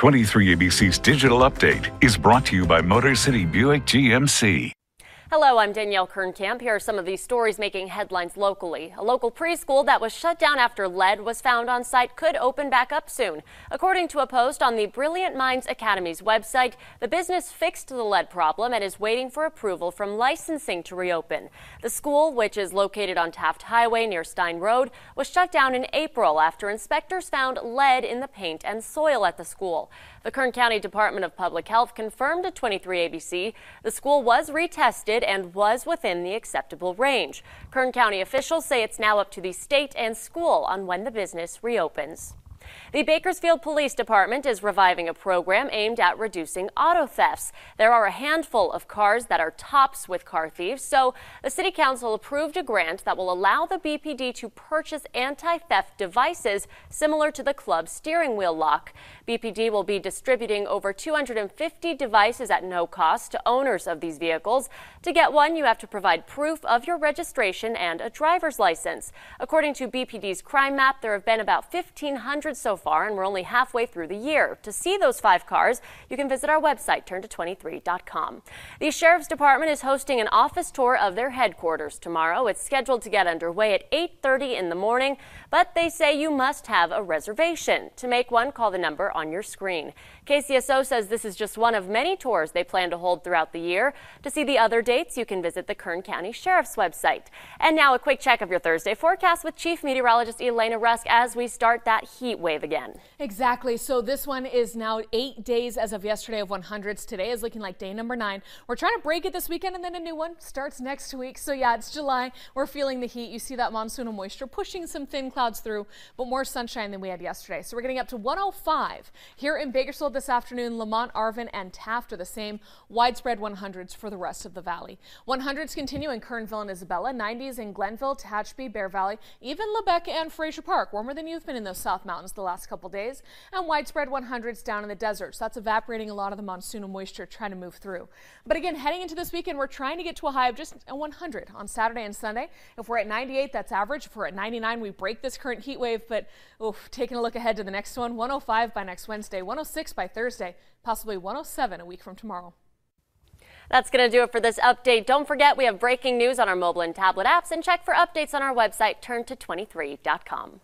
23 ABC's digital update is brought to you by Motor City Buick GMC. Hello, I'm Danielle Kernkamp. Here are some of these stories making headlines locally. A local preschool that was shut down after lead was found on site could open back up soon. According to a post on the Brilliant Minds Academy's website, the business fixed the lead problem and is waiting for approval from licensing to reopen. The school, which is located on Taft Highway near Stein Road, was shut down in April after inspectors found lead in the paint and soil at the school. The Kern County Department of Public Health confirmed to 23 ABC the school was retested and was within the acceptable range. Kern County officials say it's now up to the state and school on when the business reopens. The Bakersfield Police Department is reviving a program aimed at reducing auto thefts. There are a handful of cars that are tops with car thieves, so the City Council approved a grant that will allow the BPD to purchase anti theft devices similar to the club's steering wheel lock. BPD will be distributing over 250 devices at no cost to owners of these vehicles. To get one, you have to provide proof of your registration and a driver's license. According to BPD's crime map, there have been about 1,500 so far, and we're only halfway through the year. To see those five cars, you can visit our website, turn23.com. The Sheriff's Department is hosting an office tour of their headquarters tomorrow. It's scheduled to get underway at 8.30 in the morning, but they say you must have a reservation. To make one, call the number on your screen. KCSO says this is just one of many tours they plan to hold throughout the year. To see the other dates, you can visit the Kern County Sheriff's website. And now a quick check of your Thursday forecast with Chief Meteorologist Elena Rusk as we start that heat wave again. Exactly. So this one is now eight days as of yesterday of 100s. Today is looking like day number nine. We're trying to break it this weekend and then a new one starts next week. So yeah, it's July. We're feeling the heat. You see that monsoonal moisture pushing some thin clouds through, but more sunshine than we had yesterday. So we're getting up to 105 here in Bakersfield this afternoon. Lamont, Arvin, and Taft are the same. Widespread 100s for the rest of the valley. 100s continue in Kernville and Isabella, 90s in Glenville, Tehachapi, Bear Valley, even Lebec and Fraser Park. Warmer than you've been in those South Mountains the last couple days and widespread 100s down in the deserts. So that's evaporating a lot of the monsoonal moisture trying to move through. But again, heading into this weekend, we're trying to get to a high of just 100 on Saturday and Sunday. If we're at 98, that's average. If we're at 99, we break this current heat wave. But oof, taking a look ahead to the next one, 105 by next Wednesday, 106 by Thursday, possibly 107 a week from tomorrow. That's going to do it for this update. Don't forget, we have breaking news on our mobile and tablet apps, and check for updates on our website, turn to 23.com.